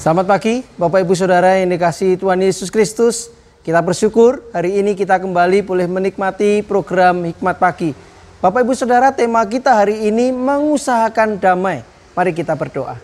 Selamat pagi, Bapak Ibu Saudara yang dikasih Tuhan Yesus Kristus. Kita bersyukur hari ini kita kembali boleh menikmati program Hikmat Pagi. Bapak Ibu Saudara, tema kita hari ini mengusahakan damai. Mari kita berdoa.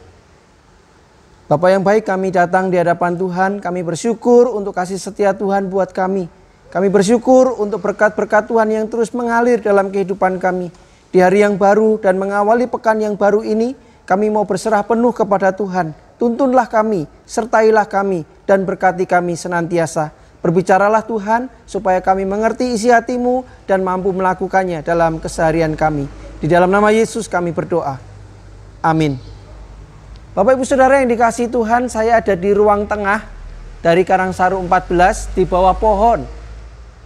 Bapak yang baik, kami datang di hadapan Tuhan. Kami bersyukur untuk kasih setia Tuhan buat kami. Kami bersyukur untuk berkat-berkat Tuhan yang terus mengalir dalam kehidupan kami. Di hari yang baru dan mengawali pekan yang baru ini, kami mau berserah penuh kepada Tuhan tuntunlah kami, sertailah kami, dan berkati kami senantiasa. Berbicaralah Tuhan, supaya kami mengerti isi hatimu dan mampu melakukannya dalam keseharian kami. Di dalam nama Yesus kami berdoa. Amin. Bapak Ibu Saudara yang dikasih Tuhan, saya ada di ruang tengah dari Karang Saru 14 di bawah pohon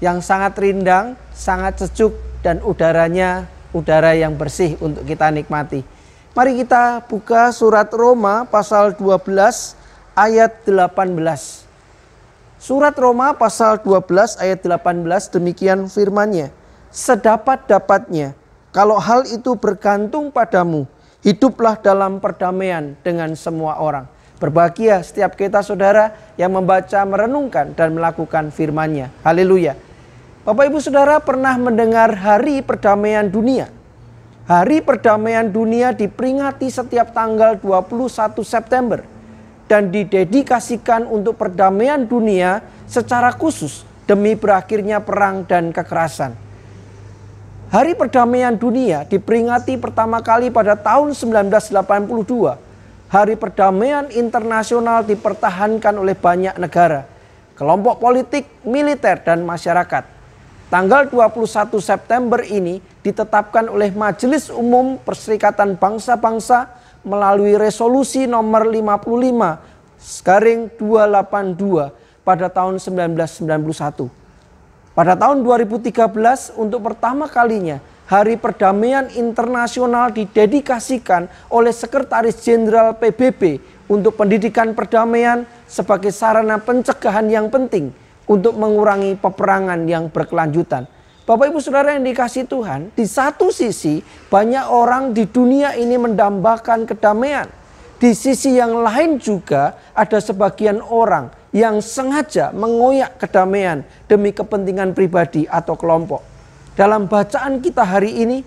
yang sangat rindang, sangat sejuk dan udaranya udara yang bersih untuk kita nikmati. Mari kita buka surat Roma pasal 12 ayat 18. Surat Roma pasal 12 ayat 18 demikian firmannya. Sedapat-dapatnya, kalau hal itu bergantung padamu, hiduplah dalam perdamaian dengan semua orang. Berbahagia setiap kita saudara yang membaca, merenungkan, dan melakukan firmannya. Haleluya. Bapak ibu saudara pernah mendengar hari perdamaian dunia Hari Perdamaian Dunia diperingati setiap tanggal 21 September dan didedikasikan untuk perdamaian dunia secara khusus demi berakhirnya perang dan kekerasan. Hari Perdamaian Dunia diperingati pertama kali pada tahun 1982. Hari Perdamaian Internasional dipertahankan oleh banyak negara, kelompok politik, militer, dan masyarakat tanggal 21 September ini ditetapkan oleh Majelis Umum Perserikatan Bangsa-Bangsa melalui resolusi nomor 55 garing 282 pada tahun 1991. Pada tahun 2013 untuk pertama kalinya Hari Perdamaian Internasional didedikasikan oleh Sekretaris Jenderal PBB untuk pendidikan perdamaian sebagai sarana pencegahan yang penting untuk mengurangi peperangan yang berkelanjutan. Bapak Ibu Saudara yang dikasih Tuhan, di satu sisi banyak orang di dunia ini mendambakan kedamaian. Di sisi yang lain juga ada sebagian orang yang sengaja mengoyak kedamaian demi kepentingan pribadi atau kelompok. Dalam bacaan kita hari ini,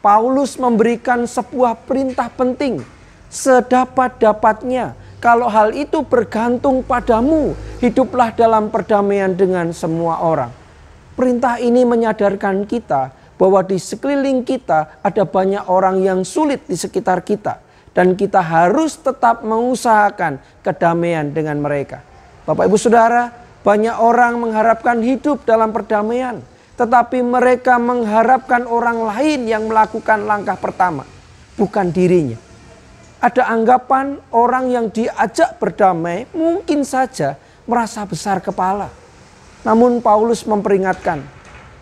Paulus memberikan sebuah perintah penting sedapat-dapatnya kalau hal itu bergantung padamu, hiduplah dalam perdamaian dengan semua orang. Perintah ini menyadarkan kita bahwa di sekeliling kita ada banyak orang yang sulit di sekitar kita dan kita harus tetap mengusahakan kedamaian dengan mereka. Bapak Ibu Saudara, banyak orang mengharapkan hidup dalam perdamaian, tetapi mereka mengharapkan orang lain yang melakukan langkah pertama, bukan dirinya ada anggapan orang yang diajak berdamai mungkin saja merasa besar kepala. Namun Paulus memperingatkan,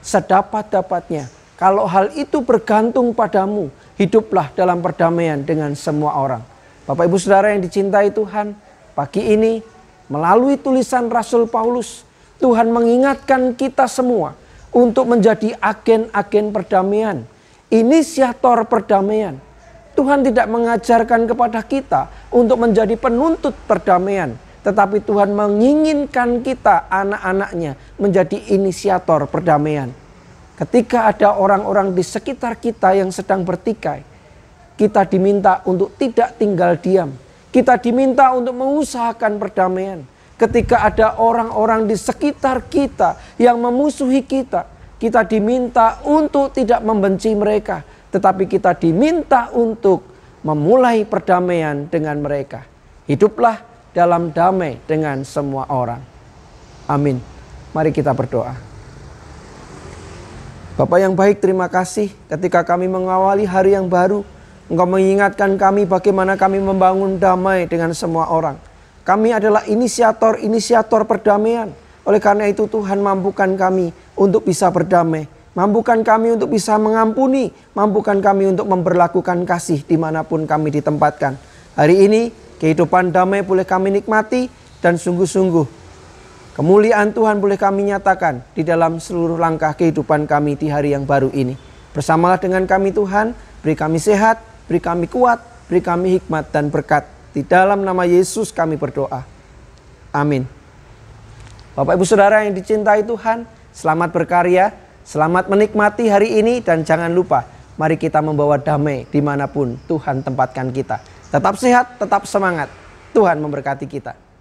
sedapat-dapatnya kalau hal itu bergantung padamu, hiduplah dalam perdamaian dengan semua orang. Bapak Ibu Saudara yang dicintai Tuhan, pagi ini melalui tulisan Rasul Paulus, Tuhan mengingatkan kita semua untuk menjadi agen-agen perdamaian, inisiator perdamaian Tuhan tidak mengajarkan kepada kita untuk menjadi penuntut perdamaian, tetapi Tuhan menginginkan kita, anak-anaknya, menjadi inisiator perdamaian. Ketika ada orang-orang di sekitar kita yang sedang bertikai, kita diminta untuk tidak tinggal diam. Kita diminta untuk mengusahakan perdamaian. Ketika ada orang-orang di sekitar kita yang memusuhi kita, kita diminta untuk tidak membenci mereka, tetapi kita diminta untuk memulai perdamaian dengan mereka. Hiduplah dalam damai dengan semua orang. Amin. Mari kita berdoa. Bapak yang baik, terima kasih ketika kami mengawali hari yang baru. Engkau mengingatkan kami bagaimana kami membangun damai dengan semua orang. Kami adalah inisiator-inisiator perdamaian. Oleh karena itu Tuhan mampukan kami untuk bisa berdamai Mampukan kami untuk bisa mengampuni, mampukan kami untuk memperlakukan kasih dimanapun kami ditempatkan. Hari ini kehidupan damai boleh kami nikmati dan sungguh-sungguh kemuliaan Tuhan boleh kami nyatakan di dalam seluruh langkah kehidupan kami di hari yang baru ini. Bersamalah dengan kami Tuhan, beri kami sehat, beri kami kuat, beri kami hikmat dan berkat. Di dalam nama Yesus kami berdoa. Amin. Bapak ibu saudara yang dicintai Tuhan, selamat berkarya Selamat menikmati hari ini dan jangan lupa mari kita membawa damai dimanapun Tuhan tempatkan kita. Tetap sehat, tetap semangat. Tuhan memberkati kita.